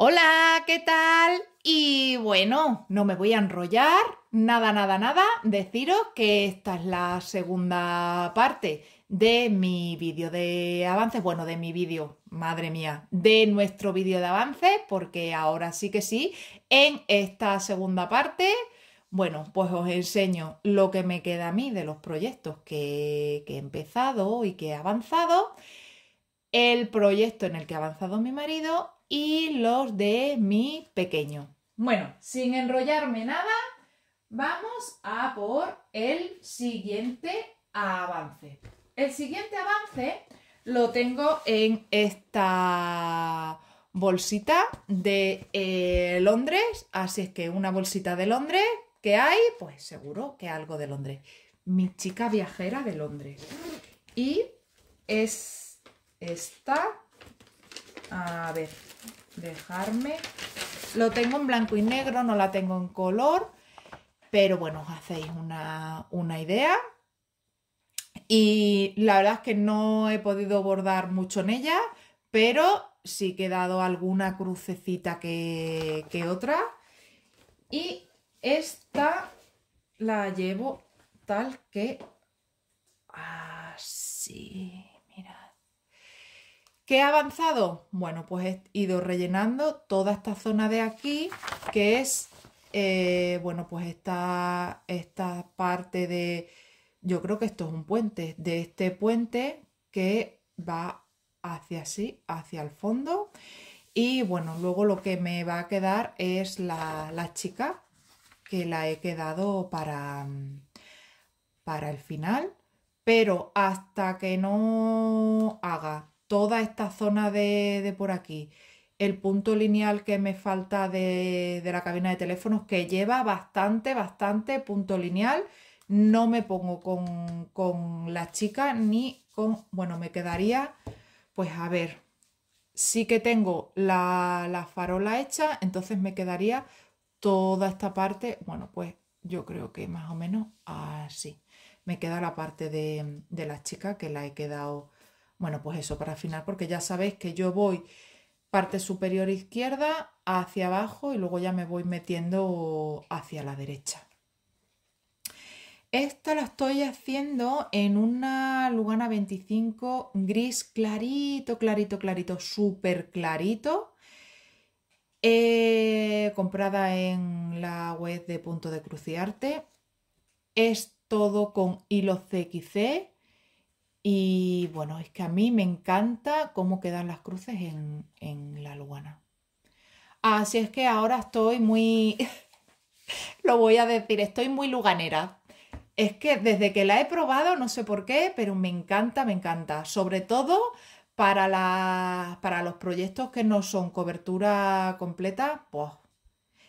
Hola, ¿qué tal? Y bueno, no me voy a enrollar, nada, nada, nada, deciros que esta es la segunda parte de mi vídeo de avances, bueno, de mi vídeo, madre mía, de nuestro vídeo de avances, porque ahora sí que sí, en esta segunda parte, bueno, pues os enseño lo que me queda a mí de los proyectos que, que he empezado y que he avanzado, el proyecto en el que ha avanzado mi marido y los de mi pequeño. Bueno, sin enrollarme nada, vamos a por el siguiente avance. El siguiente avance lo tengo en esta bolsita de eh, Londres, así es que una bolsita de Londres que hay, pues seguro que algo de Londres. Mi chica viajera de Londres. Y es esta, a ver, dejarme. Lo tengo en blanco y negro, no la tengo en color, pero bueno, os hacéis una, una idea. Y la verdad es que no he podido bordar mucho en ella, pero sí que he dado alguna crucecita que, que otra. Y esta la llevo tal que así. ¿Qué he avanzado? Bueno, pues he ido rellenando toda esta zona de aquí, que es, eh, bueno, pues esta, esta parte de, yo creo que esto es un puente, de este puente que va hacia así, hacia el fondo. Y bueno, luego lo que me va a quedar es la, chica, que la he quedado para, para el final. Pero hasta que no haga toda esta zona de, de por aquí, el punto lineal que me falta de, de, la cabina de teléfonos, que lleva bastante, bastante punto lineal. No me pongo con, con la chica ni con... Bueno, me quedaría, pues a ver, sí que tengo la, la farola hecha, entonces me quedaría toda esta parte, bueno, pues yo creo que más o menos así. Me queda la parte de, de la chica que la he quedado bueno, pues eso para afinar, porque ya sabéis que yo voy parte superior izquierda hacia abajo y luego ya me voy metiendo hacia la derecha. Esta la estoy haciendo en una Lugana 25 gris clarito, clarito, clarito, súper clarito. Eh, comprada en la web de Punto de Cruciarte. Es todo con hilo CXC y bueno, es que a mí me encanta cómo quedan las cruces en, la Lugana. Así es que ahora estoy muy, lo voy a decir, estoy muy luganera. Es que desde que la he probado, no sé por qué, pero me encanta, me encanta. Sobre todo para, para los proyectos que no son cobertura completa, pues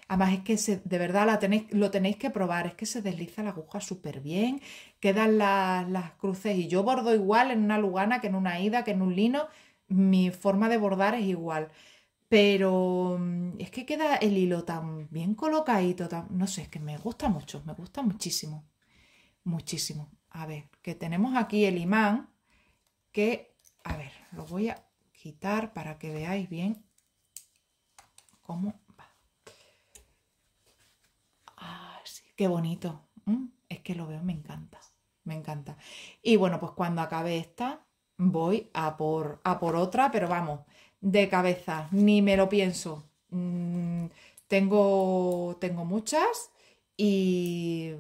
Además es que se, de verdad la tenéis, lo tenéis que probar, es que se desliza la aguja súper bien, quedan las cruces y yo bordo igual en una lugana que en una ida, que en un lino, mi forma de bordar es igual. Pero mm, es que queda el hilo tan bien colocadito, no sé, es que me gusta mucho, me gusta muchísimo, muchísimo. A ver, que tenemos aquí el imán que, a ver, lo voy a quitar para que veáis bien cómo Qué bonito. Mm, es que lo veo, me encanta. Me encanta. Y bueno, pues cuando acabe esta, voy a por, por otra, pero vamos, de cabeza, ni me lo pienso. Mm, tengo, tengo muchas y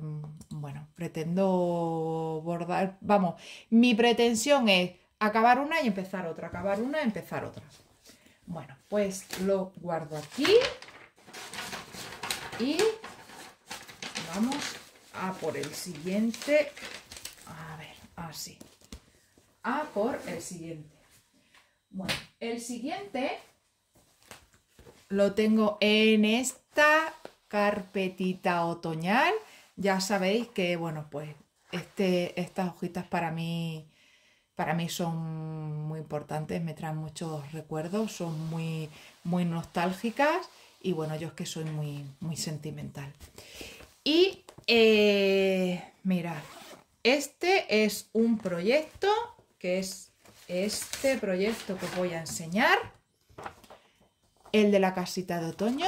bueno, pretendo bordar, vamos, mi pretensión es acabar una y empezar otra, acabar una y empezar otra. Bueno, pues lo guardo aquí y vamos a por el siguiente. A ver, así. A por el siguiente. Bueno, el siguiente lo tengo en esta carpetita otoñal. Ya sabéis que, bueno, pues este, estas hojitas para mí, para mí son muy importantes, me traen muchos recuerdos, son muy, muy nostálgicas y bueno, yo es que soy muy, muy sentimental. Y eh, mirad, este es un proyecto que es este proyecto que os voy a enseñar, el de la casita de otoño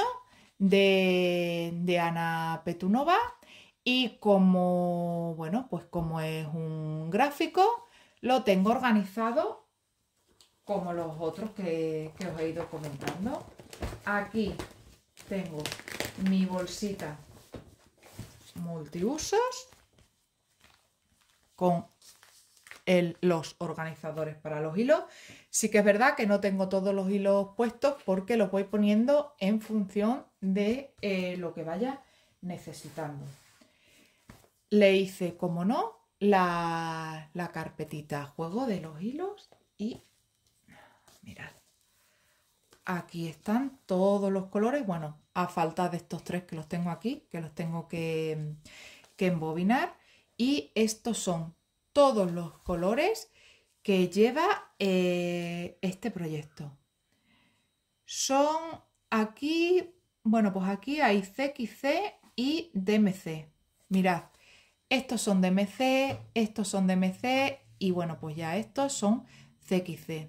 de, Ana Petunova. Y como, bueno, pues como es un gráfico, lo tengo organizado como los otros que, que os he ido comentando. Aquí tengo mi bolsita multiusos con los organizadores para los hilos. Sí que es verdad que no tengo todos los hilos puestos porque los voy poniendo en función de eh, lo que vaya necesitando. Le hice, como no, la, la carpetita juego de los hilos y mirad, aquí están todos los colores. Bueno, a falta de estos tres que los tengo aquí, que los tengo que, embobinar. Y estos son todos los colores que lleva eh, este proyecto. Son aquí, bueno, pues aquí hay CXC y DMC. Mirad, estos son DMC, estos son DMC y bueno, pues ya estos son CXC.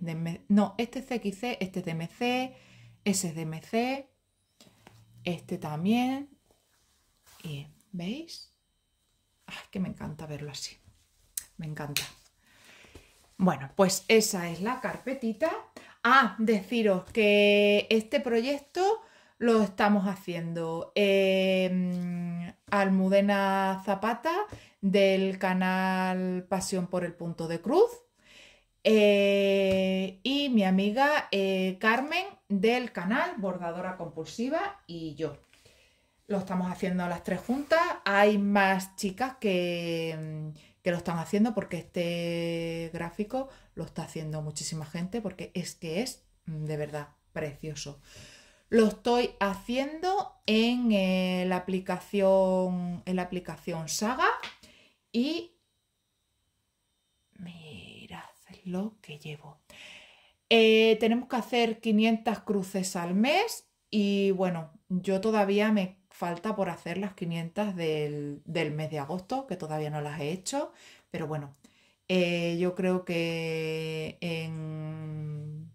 no, este es CXC, este es DMC, ese es DMC, este también. Y, ¿veis? Ay, que me encanta verlo así. Me encanta. Bueno, pues esa es la carpetita. Ah, deciros que este proyecto lo estamos haciendo Almudena Zapata del canal Pasión por el Punto de Cruz eh, y mi amiga eh, Carmen del canal Bordadora Compulsiva y yo. Lo estamos haciendo las tres juntas. Hay más chicas que, que lo están haciendo porque este gráfico lo está haciendo muchísima gente porque es que es mm, de verdad precioso. Lo estoy haciendo en la aplicación en la aplicación Saga y lo que llevo. Eh, tenemos que hacer 500 cruces al mes y bueno, yo todavía me falta por hacer las 500 del, mes de agosto, que todavía no las he hecho, pero bueno, eh, yo creo que en,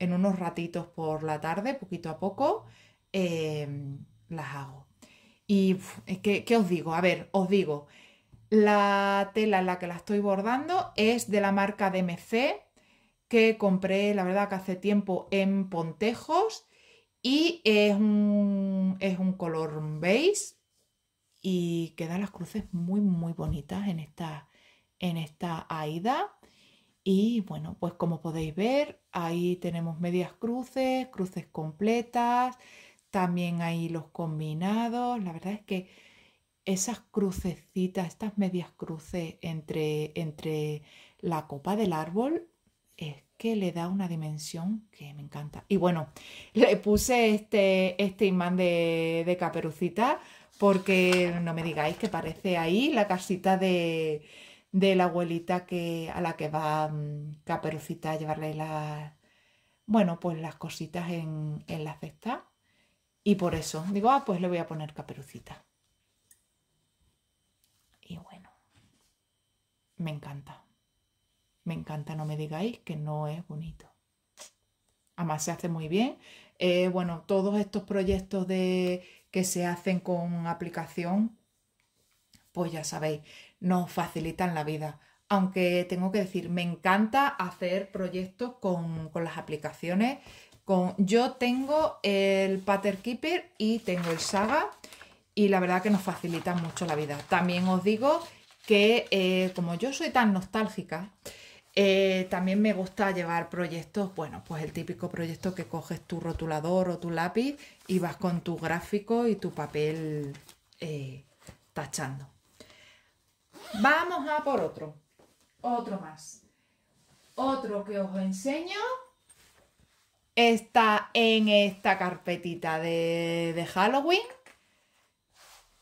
unos ratitos por la tarde, poquito a poco, eh, las hago. Y que, ¿qué os digo? A ver, os digo, la tela en la que la estoy bordando es de la marca DMC, que compré, la verdad, que hace tiempo en Pontejos y es un, es un color beige y quedan las cruces muy, muy bonitas en esta, en esta Aida. Y bueno, pues como podéis ver, ahí tenemos medias cruces, cruces completas, también hay los combinados. La verdad es que esas crucecitas, estas medias cruces entre, entre la copa del árbol, es que le da una dimensión que me encanta. Y bueno, le puse este, este imán de, caperucita porque no me digáis que parece ahí la casita de, la abuelita que, a la que va mm, Caperucita a llevarle las, bueno, pues las cositas en, la cesta. Y por eso digo, ah, pues le voy a poner Caperucita. Y bueno, me encanta. Me encanta, no me digáis que no es bonito. Además se hace muy bien. Eh, bueno, todos estos proyectos de, que se hacen con aplicación, pues ya sabéis, nos facilitan la vida. Aunque tengo que decir, me encanta hacer proyectos con, con las aplicaciones. Con, yo tengo el Pattern Keeper y tengo el Saga y la verdad que nos facilita mucho la vida. También os digo que eh, como yo soy tan nostálgica, eh, también me gusta llevar proyectos, bueno, pues el típico proyecto que coges tu rotulador o tu lápiz y vas con tu gráfico y tu papel eh, tachando. Vamos a por otro, otro más. Otro que os enseño está en esta carpetita de Halloween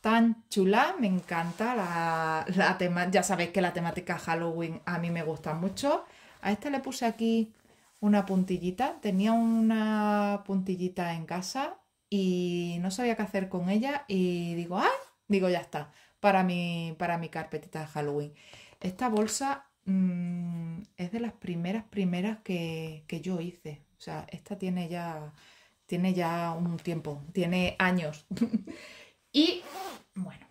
tan chula, me encanta la, la tema, ya sabéis que la temática Halloween a mí me gusta mucho. A esta le puse aquí una puntillita, tenía una puntillita en casa y no sabía qué hacer con ella y digo, ¡ah! Digo, ya está, para mi, para mi carpetita de Halloween. Esta bolsa mm, es de las primeras, primeras que, que yo hice. O sea, esta tiene ya, tiene ya un tiempo, tiene años. Y bueno,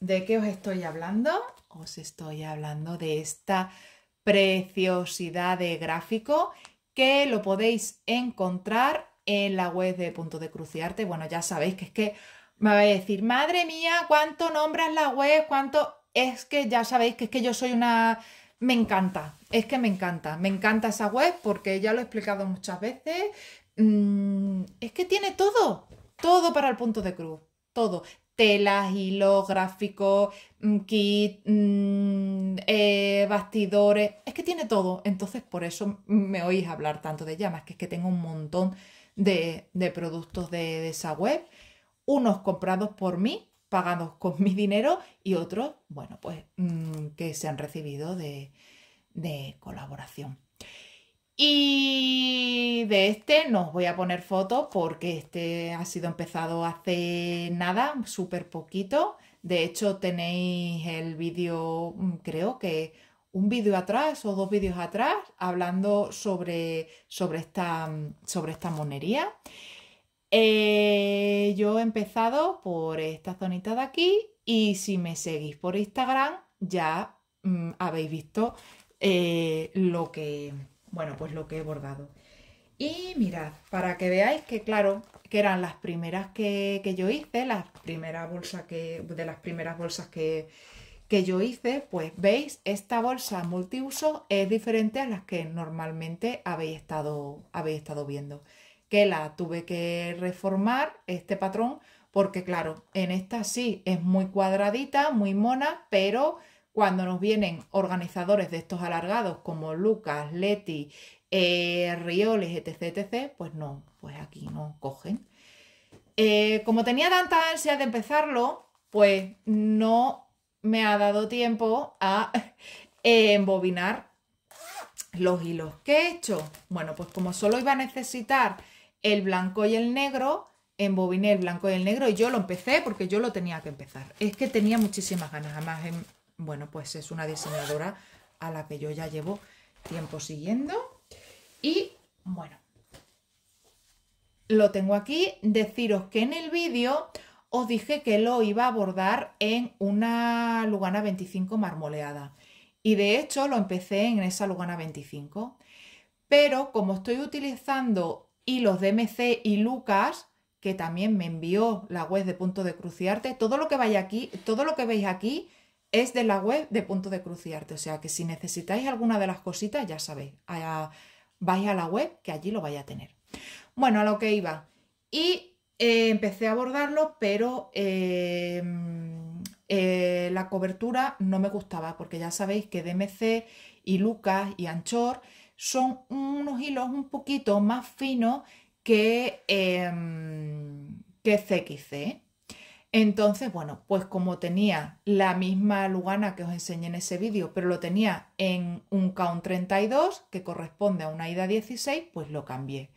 ¿de qué os estoy hablando? Os estoy hablando de esta preciosidad de gráfico que lo podéis encontrar en la web de Punto de Cruciarte. Bueno, ya sabéis que es que me vais a decir, madre mía, cuánto nombras la web, cuánto... Es que ya sabéis que es que yo soy una... Me encanta, es que me encanta, me encanta esa web porque ya lo he explicado muchas veces. Mm, es que tiene todo, todo para el punto de cruz, todo. Telas, hilos, gráficos, mm, kit, mm, eh, bastidores, es que tiene todo. Entonces por eso me oís hablar tanto de llamas, que es que tengo un montón de, productos de, esa web, unos comprados por mí, pagados con mi dinero y otros, bueno, pues mm, que se han recibido de colaboración. Y de este no os voy a poner fotos porque este ha sido empezado hace nada, súper poquito. De hecho tenéis el vídeo, mm, creo que un vídeo atrás o dos vídeos atrás, hablando sobre, sobre, esta, mm, sobre esta monería. Eh, yo he empezado por esta zonita de aquí y si me seguís por Instagram ya mm, habéis visto eh, lo que bueno, pues lo que he bordado. Y mirad, para que veáis que, claro, que eran las primeras que, yo hice, las primeras bolsas que, de las primeras bolsas que, que yo hice, pues veis, esta bolsa multiuso es diferente a las que normalmente habéis estado, habéis estado viendo, que la tuve que reformar, este patrón, porque claro, en esta sí es muy cuadradita, muy mona, pero cuando nos vienen organizadores de estos alargados como Lucas, Leti, eh, Rioles, etc., etc., pues no, pues aquí no cogen. Eh, como tenía tanta ansia de empezarlo, pues no me ha dado tiempo a embobinar los hilos. ¿Qué he hecho? Bueno, pues como solo iba a necesitar el blanco y el negro, embobiné el blanco y el negro y yo lo empecé porque yo lo tenía que empezar. Es que tenía muchísimas ganas, además em, bueno, pues es una diseñadora a la que yo ya llevo tiempo siguiendo. Y bueno, lo tengo aquí. Deciros que en el vídeo os dije que lo iba a bordar en una Lugana 25 marmoleada. Y de hecho lo empecé en esa Lugana 25. Pero como estoy utilizando hilos de y Lucas, que también me envió la web de punto de cruciarte, todo lo que vaya aquí, todo lo que veis aquí es de la web de Punto de Cruciarte, O sea que si necesitáis alguna de las cositas, ya sabéis, vais a la web que allí lo vais a tener. Bueno, a lo que iba. Y eh, empecé a abordarlo, pero eh, eh, la cobertura no me gustaba, porque ya sabéis que DMC y Lucas y Anchor son unos hilos un poquito más finos que, em, que CXC. Entonces, bueno, pues como tenía la misma lugana que os enseñé en ese vídeo, pero lo tenía en un count 32 que corresponde a una ida 16, pues lo cambié.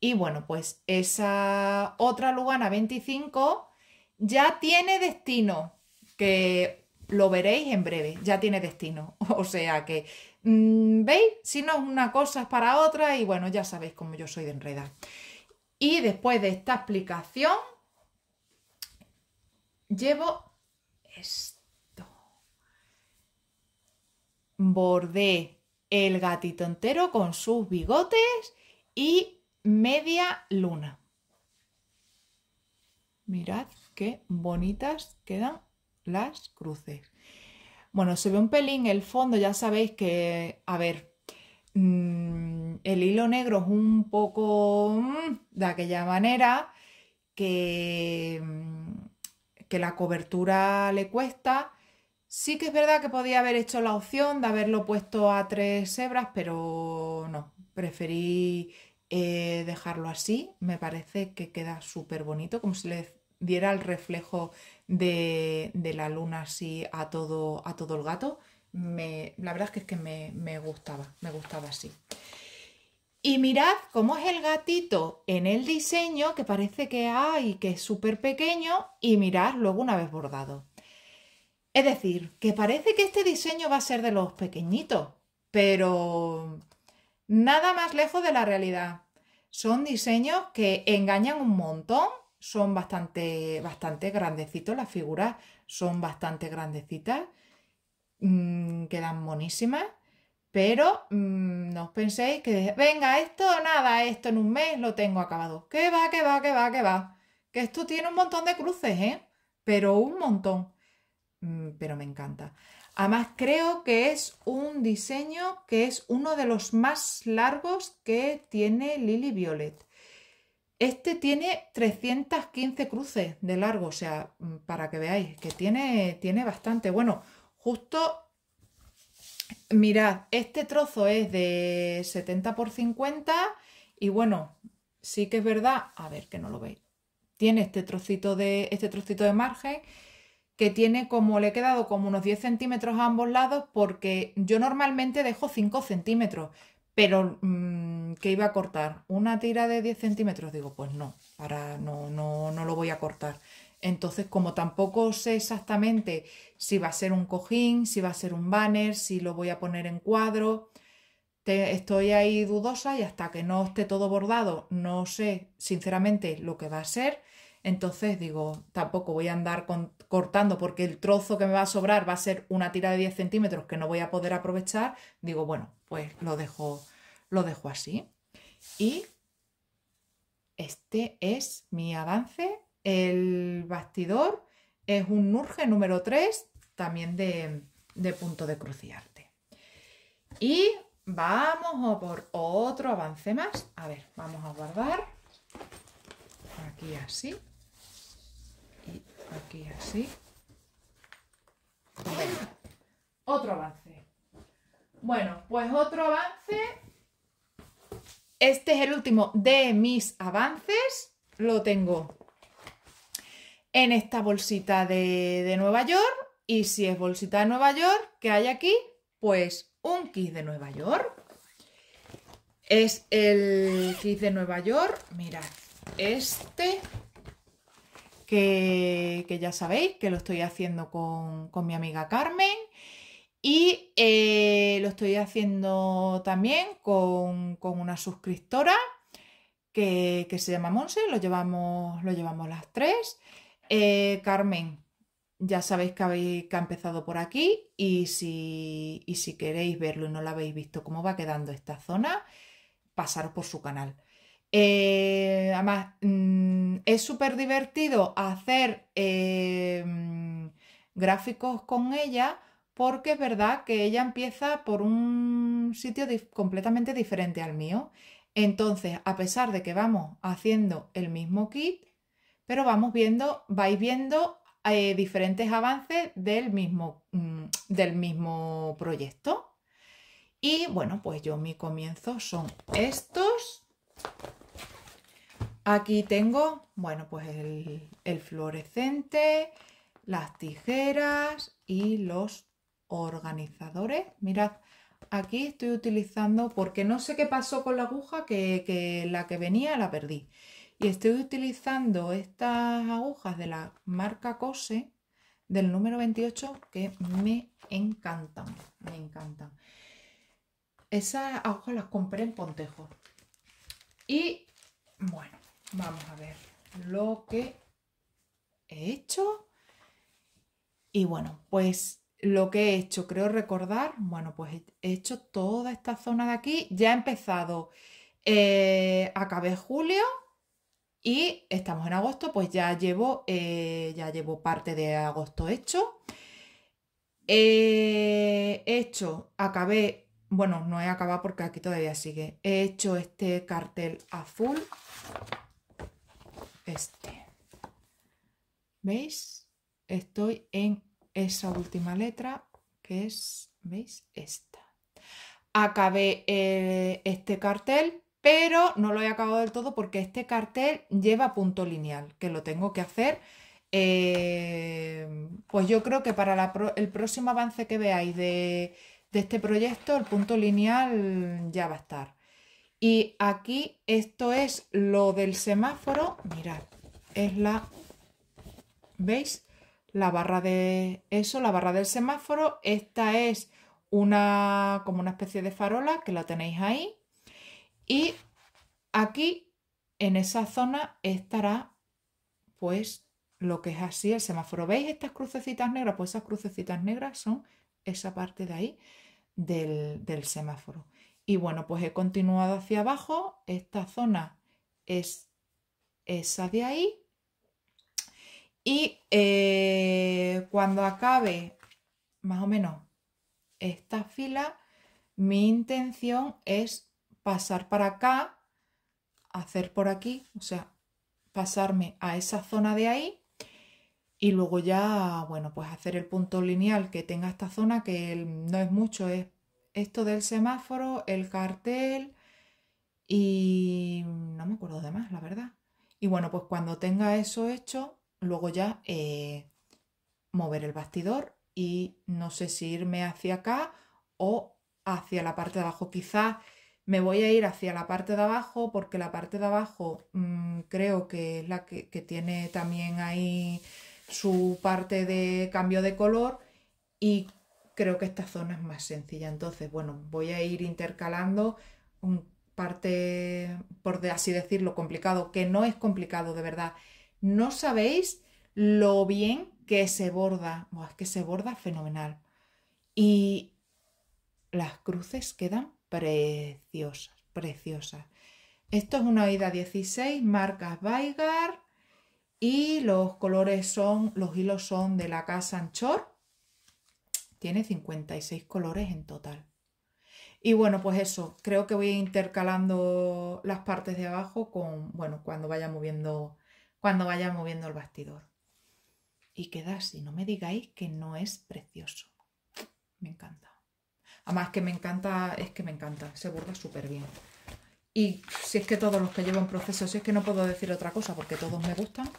Y bueno, pues esa otra lugana 25 ya tiene destino, que lo veréis en breve, ya tiene destino. O sea que, mm, ¿veis? Si no es una cosa es para otra y bueno, ya sabéis cómo yo soy de enredar. Y después de esta explicación, llevo esto. Bordé el gatito entero con sus bigotes y media luna. Mirad qué bonitas quedan las cruces. Bueno, se ve un pelín el fondo, ya sabéis que, a ver, mm, el hilo negro es un poco mm, de aquella manera que... Mm, que la cobertura le cuesta. Sí que es verdad que podía haber hecho la opción de haberlo puesto a tres hebras, pero no, preferí eh, dejarlo así. Me parece que queda súper bonito, como si le diera el reflejo de, de, la luna así a todo, a todo el gato. Me, la verdad es que, es que me, me gustaba, me gustaba así. Y mirad cómo es el gatito en el diseño, que parece que hay, que es súper pequeño, y mirad luego una vez bordado. Es decir, que parece que este diseño va a ser de los pequeñitos, pero nada más lejos de la realidad. Son diseños que engañan un montón, son bastante, bastante grandecitos, las figuras son bastante grandecitas, mm, quedan monísimas pero mm, no os penséis que, venga, esto nada, esto en un mes lo tengo acabado. Que va, que va, que va, que va. Que esto tiene un montón de cruces, ¿eh? Pero un montón. Mm, pero me encanta. Además, creo que es un diseño que es uno de los más largos que tiene Lily Violet. Este tiene 315 cruces de largo, o sea, mm, para que veáis que tiene, tiene bastante. Bueno, justo mirad, este trozo es de 70 por 50 y bueno, sí que es verdad, a ver que no lo veis, tiene este trocito de, este trocito de margen que tiene como le he quedado como unos 10 centímetros a ambos lados porque yo normalmente dejo 5 centímetros, pero mm, que iba a cortar una tira de 10 centímetros, digo, pues no, para no, no, no lo voy a cortar. Entonces, como tampoco sé exactamente si va a ser un cojín, si va a ser un banner, si lo voy a poner en cuadro, estoy ahí dudosa y hasta que no esté todo bordado, no sé sinceramente lo que va a ser. Entonces digo, tampoco voy a andar cortando porque el trozo que me va a sobrar va a ser una tira de 10 centímetros que no voy a poder aprovechar. Digo, bueno, pues lo dejo, lo dejo así. Y este es mi avance el bastidor es un nurge número 3, también de, punto de cruciarte. Y vamos a por otro avance más. A ver, vamos a guardar. Aquí así. Y aquí así. otro avance. Bueno, pues otro avance. Este es el último de mis avances. Lo tengo en esta bolsita de, Nueva York. Y si es bolsita de Nueva York, ¿qué hay aquí? Pues un kit de Nueva York. Es el kit de Nueva York. Mirad, este que, ya sabéis que lo estoy haciendo con, mi amiga Carmen. Y eh, lo estoy haciendo también con, una suscriptora que, se llama Monse, lo llevamos, lo llevamos las tres. Eh, Carmen, ya sabéis que, ha empezado por aquí y si, y si queréis verlo y no lo habéis visto cómo va quedando esta zona, pasaros por su canal. Eh, además, mm, es súper divertido hacer eh, mm, gráficos con ella porque es verdad que ella empieza por un sitio completamente diferente al mío. Entonces, a pesar de que vamos haciendo el mismo kit, pero vamos viendo, vais viendo eh, diferentes avances del mismo, mm, del mismo proyecto. Y bueno, pues yo mi comienzo son estos. Aquí tengo, bueno, pues el, fluorescente, las tijeras y los organizadores. Mirad, aquí estoy utilizando, porque no sé qué pasó con la aguja, que, que la que venía la perdí. Y estoy utilizando estas agujas de la marca Cose del número 28 que me encantan, me encantan. Esas agujas las compré en Pontejo. Y bueno, vamos a ver lo que he hecho. Y bueno, pues lo que he hecho, creo recordar, bueno, pues he hecho toda esta zona de aquí. Ya he empezado, eh, acabé julio, y estamos en agosto, pues ya llevo, eh, ya llevo parte de agosto hecho. Eh, he hecho, acabé, bueno, no he acabado porque aquí todavía sigue. He hecho este cartel azul. Este. ¿Veis? Estoy en esa última letra que es, ¿veis? Esta. Acabé eh, este cartel pero no lo he acabado del todo porque este cartel lleva punto lineal, que lo tengo que hacer. Eh, pues yo creo que para el próximo avance que veáis de, este proyecto, el punto lineal ya va a estar. Y aquí esto es lo del semáforo, mirad, es la, ¿veis? La barra de eso, la barra del semáforo, esta es una como una especie de farola que la tenéis ahí y aquí, en esa zona, estará pues lo que es así el semáforo. ¿Veis estas crucecitas negras? Pues esas crucecitas negras son esa parte de ahí del, semáforo. Y bueno, pues he continuado hacia abajo. Esta zona es esa de ahí. Y eh, cuando acabe más o menos esta fila, mi intención es pasar para acá, hacer por aquí, o sea, pasarme a esa zona de ahí y luego ya, bueno, pues hacer el punto lineal que tenga esta zona, que no es mucho, es esto del semáforo, el cartel y no me acuerdo de más, la verdad. Y bueno, pues cuando tenga eso hecho, luego ya eh, mover el bastidor y no sé si irme hacia acá o hacia la parte de abajo. Quizás me voy a ir hacia la parte de abajo porque la parte de abajo mm, creo que es la que, tiene también ahí su parte de cambio de color y creo que esta zona es más sencilla. Entonces, bueno, voy a ir intercalando un parte, por así decirlo, complicado, que no es complicado de verdad. No sabéis lo bien que se borda, es que se borda fenomenal. Y las cruces quedan preciosas, preciosas. Esto es una oída 16, marcas Baigar y los colores son, los hilos son de la casa Anchor. Tiene 56 colores en total. Y bueno, pues eso, creo que voy intercalando las partes de abajo con, bueno, cuando vaya moviendo, cuando vaya moviendo el bastidor. Y queda así, no me digáis que no es precioso. Me encanta. Además que me encanta, es que me encanta, se burla súper bien. Y si es que todos los que llevo en proceso, si es que no puedo decir otra cosa porque todos me gustan.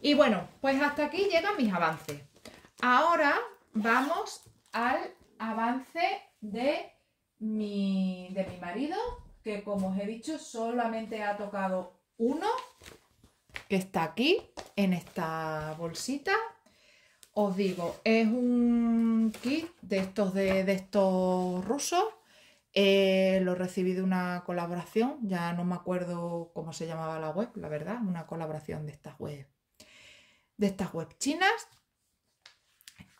Y bueno, pues hasta aquí llegan mis avances. Ahora vamos al avance de mi, de mi marido, que como os he dicho solamente ha tocado uno, que está aquí en esta bolsita os digo, es un kit de estos de, estos rusos. Eh, lo recibí de una colaboración, ya no me acuerdo cómo se llamaba la web, la verdad, una colaboración de estas web, de estas web chinas.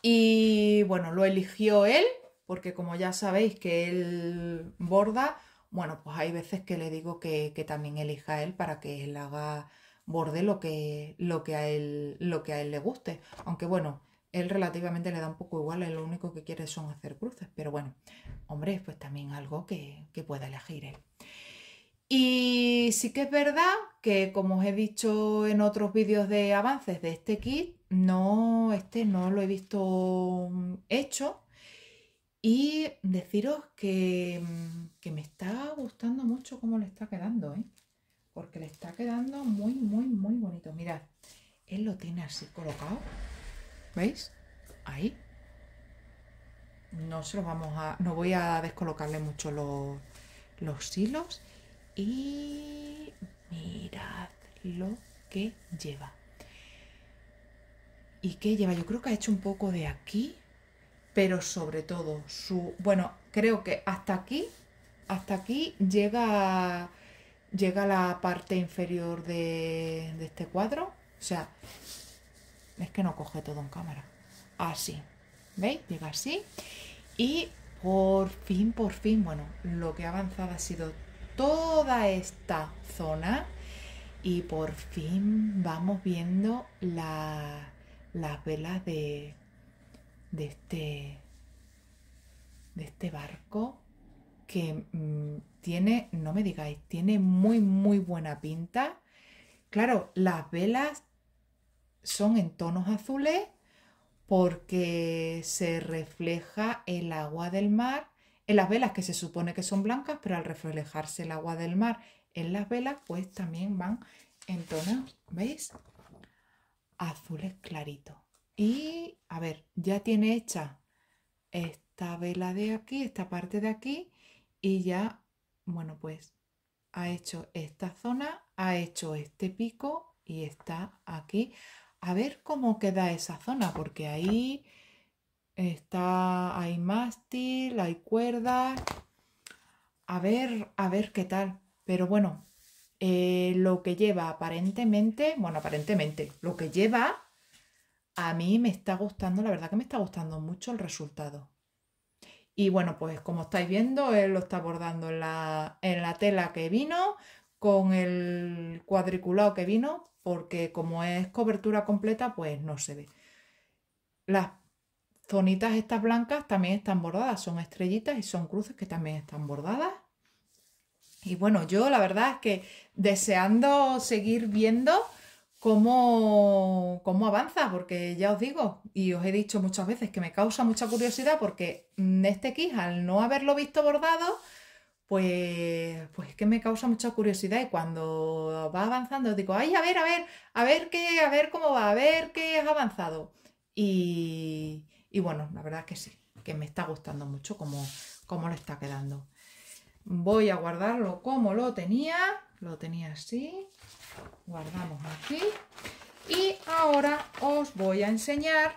Y bueno, lo eligió él, porque como ya sabéis que él borda, bueno, pues hay veces que le digo que, que también elija él para que él haga borde lo que, lo que, a, él, lo que a él le guste. Aunque bueno, él relativamente le da un poco igual, él lo único que quiere son hacer cruces. Pero bueno, hombre, pues también algo que, pueda elegir él. Y sí que es verdad que, como os he dicho en otros vídeos de avances de este kit, no, este no lo he visto mm, hecho. Y deciros que, mm, que me está gustando mucho cómo le está quedando, ¿eh? porque le está quedando muy, muy, muy bonito. Mirad, él lo tiene así colocado. ¿Veis? Ahí. No se lo vamos a... No voy a descolocarle mucho los, los hilos. Y mirad lo que lleva. ¿Y qué lleva? Yo creo que ha hecho un poco de aquí, pero sobre todo su... Bueno, creo que hasta aquí, hasta aquí llega llega a la parte inferior de, este cuadro. O sea, es que no coge todo en cámara. Así. ¿Veis? Llega así. Y por fin, por fin, bueno, lo que ha avanzado ha sido toda esta zona. Y por fin vamos viendo las velas de, este, de este barco que mm, tiene, no me digáis, tiene muy, muy buena pinta. Claro, las velas son en tonos azules porque se refleja el agua del mar en las velas que se supone que son blancas, pero al reflejarse el agua del mar en las velas, pues también van en tonos, ¿veis? Azules claritos. Y a ver, ya tiene hecha esta vela de aquí, esta parte de aquí, y ya, bueno, pues ha hecho esta zona, ha hecho este pico y está aquí. A ver cómo queda esa zona, porque ahí está, hay mástil, hay cuerdas. A ver, a ver qué tal. Pero bueno, eh, lo que lleva aparentemente, bueno, aparentemente, lo que lleva, a mí me está gustando, la verdad que me está gustando mucho el resultado. Y bueno, pues como estáis viendo, él lo está bordando en la, en la tela que vino, con el cuadriculado que vino, porque como es cobertura completa, pues no se ve. Las zonitas estas blancas también están bordadas, son estrellitas y son cruces que también están bordadas. Y bueno, yo la verdad es que deseando seguir viendo cómo, avanza, porque ya os digo, y os he dicho muchas veces que me causa mucha curiosidad porque este kit, al no haberlo visto bordado, pues, pues que me causa mucha curiosidad y cuando va avanzando digo, ay, a ver, a ver, a ver qué, a ver cómo va, a ver qué has avanzado. Y, bueno, la verdad es que sí, que me está gustando mucho cómo, cómo le está quedando. Voy a guardarlo como lo tenía, lo tenía así, guardamos aquí y ahora os voy a enseñar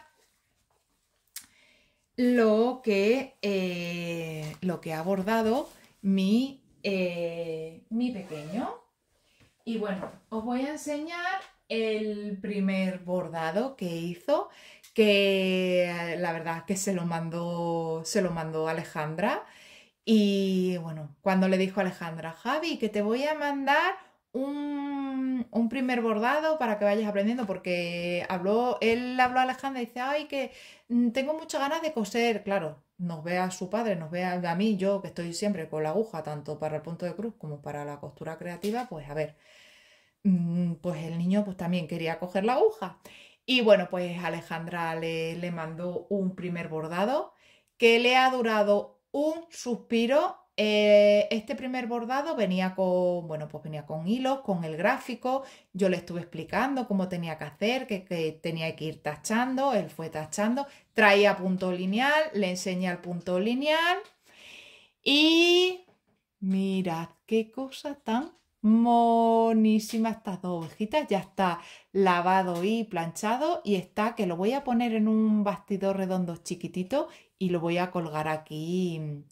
lo que, eh, lo que ha bordado mi, eh, mi pequeño. Y bueno, os voy a enseñar el primer bordado que hizo, que la verdad que se lo mandó, se lo mandó Alejandra. Y bueno, cuando le dijo Alejandra, Javi, que te voy a mandar un, primer bordado para que vayas aprendiendo, porque habló, él habló a Alejandra y dice, ay, que mm, tengo muchas ganas de coser, claro, nos ve a su padre, nos vea a, mí, yo que estoy siempre con la aguja, tanto para el punto de cruz como para la costura creativa, pues a ver, mm, pues el niño pues también quería coger la aguja. Y bueno, pues Alejandra le, le mandó un primer bordado que le ha durado un suspiro eh, este primer bordado venía con, bueno, pues venía con hilos, con el gráfico, yo le estuve explicando cómo tenía que hacer, que, tenía que ir tachando, él fue tachando, traía punto lineal, le enseñé el punto lineal y mirad qué cosa tan monísima estas dos hojitas, ya está lavado y planchado y está que lo voy a poner en un bastidor redondo chiquitito y lo voy a colgar aquí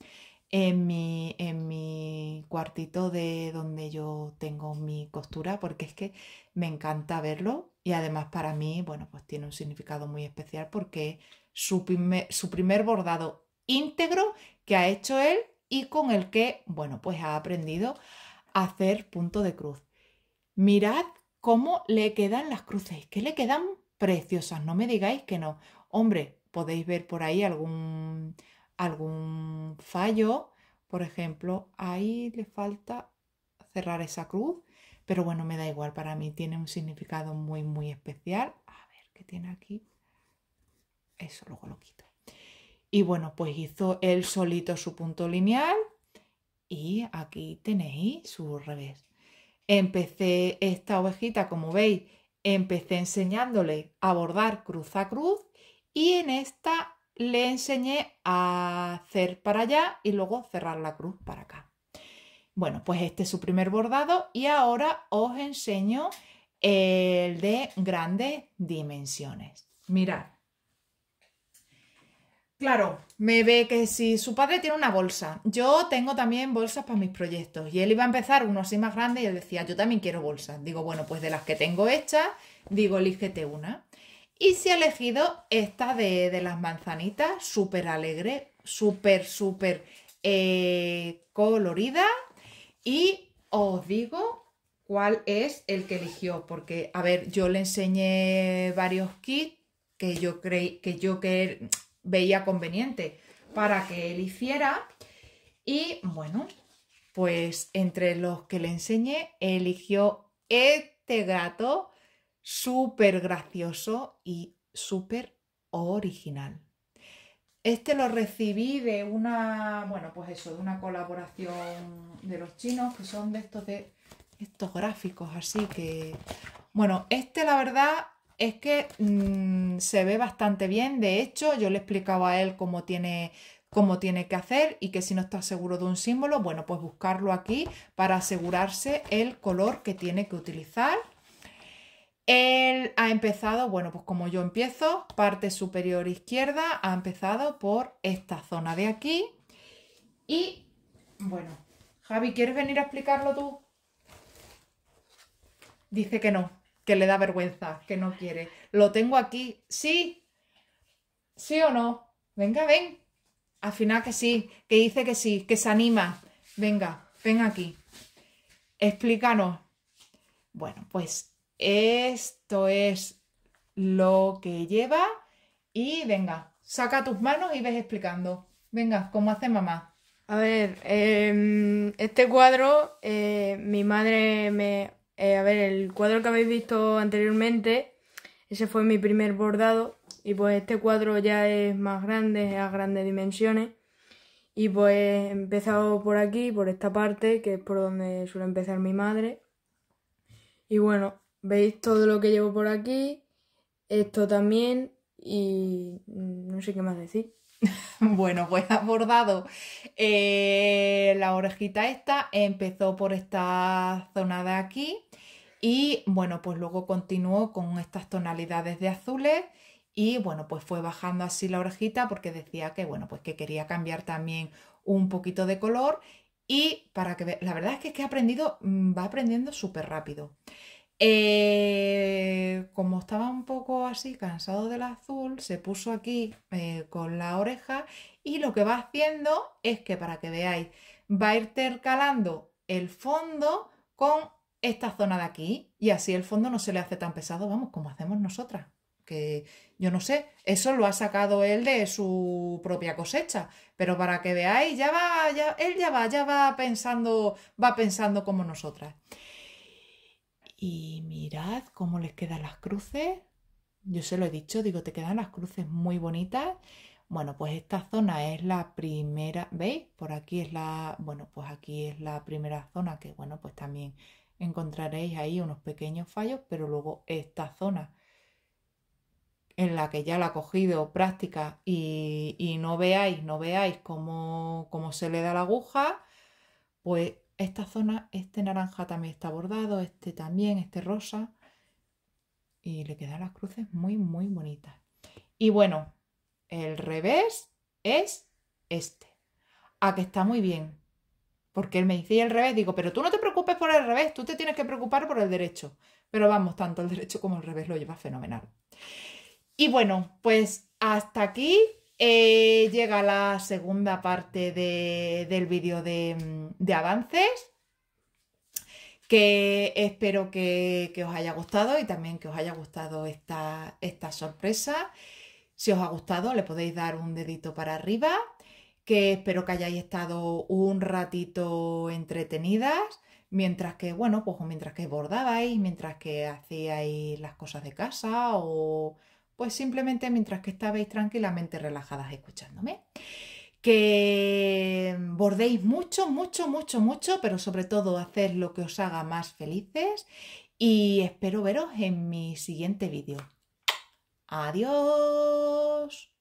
en mi, en mi cuartito de donde yo tengo mi costura, porque es que me encanta verlo y además para mí, bueno, pues tiene un significado muy especial porque su su primer bordado íntegro que ha hecho él y con el que, bueno, pues ha aprendido a hacer punto de cruz. Mirad cómo le quedan las cruces, que le quedan preciosas, no me digáis que no. Hombre, podéis ver por ahí algún algún fallo, por ejemplo, ahí le falta cerrar esa cruz, pero bueno, me da igual, para mí tiene un significado muy, muy especial. A ver, ¿qué tiene aquí? Eso luego lo quito. Y bueno, pues hizo él solito su punto lineal y aquí tenéis su revés. Empecé esta ovejita, como veis, empecé enseñándole a bordar cruz a cruz y en esta le enseñé a hacer para allá y luego cerrar la cruz para acá. Bueno, pues este es su primer bordado y ahora os enseño el de grandes dimensiones. Mirad. Claro, me ve que si su padre tiene una bolsa, yo tengo también bolsas para mis proyectos. Y él iba a empezar uno así más grande y él decía, yo también quiero bolsas. Digo, bueno, pues de las que tengo hechas, digo, elígete una. Y se ha elegido esta de, las manzanitas, súper alegre, súper, súper eh, colorida. Y os digo cuál es el que eligió, porque, a ver, yo le enseñé varios kits que yo, creí, que, yo que veía conveniente para que él hiciera. Y bueno, pues entre los que le enseñé, eligió este gato súper gracioso y súper original. Este lo recibí de una, bueno, pues eso, de una colaboración de los chinos que son de estos de estos gráficos así que bueno, este la verdad es que mm, se ve bastante bien, de hecho, yo le explicaba a él cómo tiene cómo tiene que hacer y que si no está seguro de un símbolo, bueno, pues buscarlo aquí para asegurarse el color que tiene que utilizar él ha empezado, bueno, pues como yo empiezo, parte superior izquierda, ha empezado por esta zona de aquí. Y, bueno, Javi, ¿quieres venir a explicarlo tú? Dice que no, que le da vergüenza, que no quiere. Lo tengo aquí, sí, sí o no. Venga, ven. Al final que sí, que dice que sí, que se anima. Venga, ven aquí. Explícanos. Bueno, pues esto es lo que lleva. Y venga, saca tus manos y ves explicando. Venga, ¿cómo hace mamá? A ver, em, este cuadro, eh, mi madre me... Eh, a ver, el cuadro que habéis visto anteriormente, ese fue mi primer bordado. Y pues este cuadro ya es más grande, es a grandes dimensiones. Y pues he empezado por aquí, por esta parte, que es por donde suele empezar mi madre. Y bueno, Veis todo lo que llevo por aquí, esto también y no sé qué más decir. Bueno, pues ha bordado eh, la orejita esta, empezó por esta zona de aquí y bueno, pues luego continuó con estas tonalidades de azules y bueno, pues fue bajando así la orejita porque decía que bueno, pues que quería cambiar también un poquito de color y para que la verdad es que, es que he aprendido, mm, va aprendiendo súper rápido. Eh, como estaba un poco así cansado del azul, se puso aquí eh, con la oreja y lo que va haciendo es que para que veáis, va a ir intercalando el fondo con esta zona de aquí y así el fondo no se le hace tan pesado, vamos, como hacemos nosotras. Que yo no sé, eso lo ha sacado él de su propia cosecha, pero para que veáis, ya va, ya, él ya va, ya va pensando, va pensando como nosotras. Y mirad cómo les quedan las cruces. Yo se lo he dicho, digo, te quedan las cruces muy bonitas. Bueno, pues esta zona es la primera, ¿veis? Por aquí es la, bueno, pues aquí es la primera zona que, bueno, pues también encontraréis ahí unos pequeños fallos, pero luego esta zona en la que ya la ha cogido práctica y, no veáis, no veáis cómo, cómo se le da la aguja, pues esta zona, este naranja también está bordado, este también, este rosa. Y le quedan las cruces muy, muy bonitas. Y bueno, el revés es este. A ah, que está muy bien. Porque él me dice, el revés, digo, pero tú no te preocupes por el revés, tú te tienes que preocupar por el derecho. Pero vamos, tanto el derecho como el revés lo lleva fenomenal. Y bueno, pues hasta aquí eh, llega la segunda parte del vídeo de, avances, que espero que, os haya gustado y también que os haya gustado esta, esta sorpresa. Si os ha gustado, le podéis dar un dedito para arriba, que espero que hayáis estado un ratito entretenidas mientras que, bueno, pues mientras que bordabais, mientras que hacíais las cosas de casa o pues simplemente mientras que estabais tranquilamente relajadas escuchándome. Que bordéis mucho, mucho, mucho, mucho, pero sobre todo hacer lo que os haga más felices y espero veros en mi siguiente vídeo. Adiós.